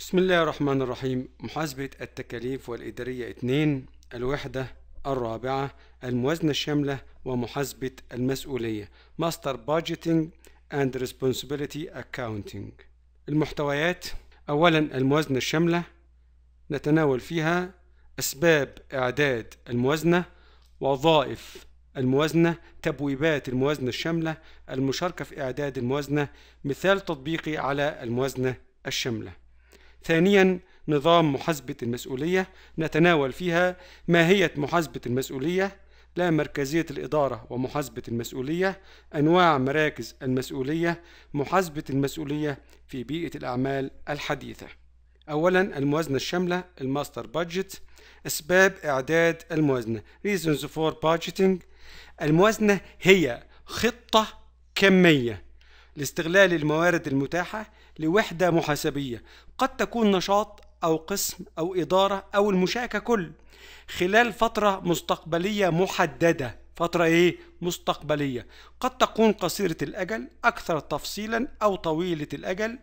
بسم الله الرحمن الرحيم محاسبة التكاليف والإدارية 2 الوحدة الرابعة الموازنة الشاملة ومحاسبة المسؤولية ماستر Budgeting and Responsibility Accounting المحتويات أولا الموازنة الشاملة نتناول فيها أسباب إعداد الموازنة وظائف الموازنة تبويبات الموازنة الشاملة المشاركة في إعداد الموازنة مثال تطبيقي على الموازنة الشاملة ثانيا نظام محاسبة المسؤولية نتناول فيها ماهية محاسبة المسؤولية لا مركزية الإدارة ومحاسبة المسؤولية أنواع مراكز المسؤولية محاسبة المسؤولية في بيئة الأعمال الحديثة أولا الموازنة الشاملة الماستر بادجت أسباب إعداد الموازنة reasons for budgeting الموازنة هي خطة كمية لاستغلال الموارد المتاحة لوحدة محاسبية قد تكون نشاط أو قسم أو إدارة أو المشاركة كل خلال فترة مستقبلية محددة فترة إيه؟ مستقبلية قد تكون قصيرة الأجل أكثر تفصيلا أو طويلة الأجل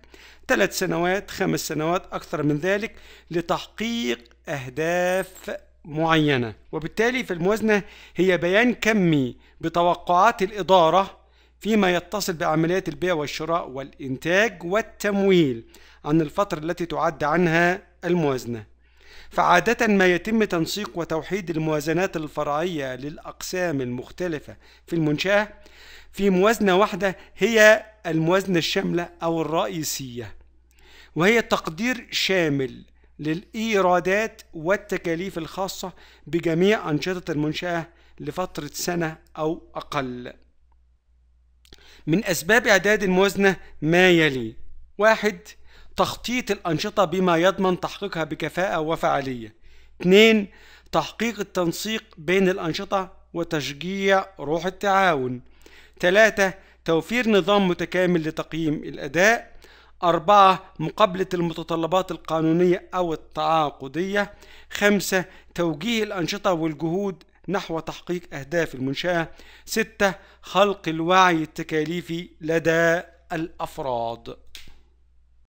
ثلاث سنوات خمس سنوات أكثر من ذلك لتحقيق أهداف معينة وبالتالي في الموازنة هي بيان كمي بتوقعات الإدارة فيما يتصل بعمليات البيع والشراء والإنتاج والتمويل عن الفترة التي تعد عنها الموازنة فعادة ما يتم تنسيق وتوحيد الموازنات الفرعية للأقسام المختلفة في المنشأة في موازنة واحدة هي الموازنة الشاملة أو الرئيسية وهي تقدير شامل للإيرادات والتكاليف الخاصة بجميع أنشطة المنشأة لفترة سنة أو أقل من أسباب إعداد الموازنة ما يلي واحد تخطيط الأنشطة بما يضمن تحقيقها بكفاءة وفعالية اثنين تحقيق التنسيق بين الأنشطة وتشجيع روح التعاون ثلاثة توفير نظام متكامل لتقييم الأداء أربعة مقابلة المتطلبات القانونية أو التعاقدية خمسة توجيه الأنشطة والجهود نحو تحقيق أهداف المنشأة ستة خلق الوعي التكاليفي لدى الأفراد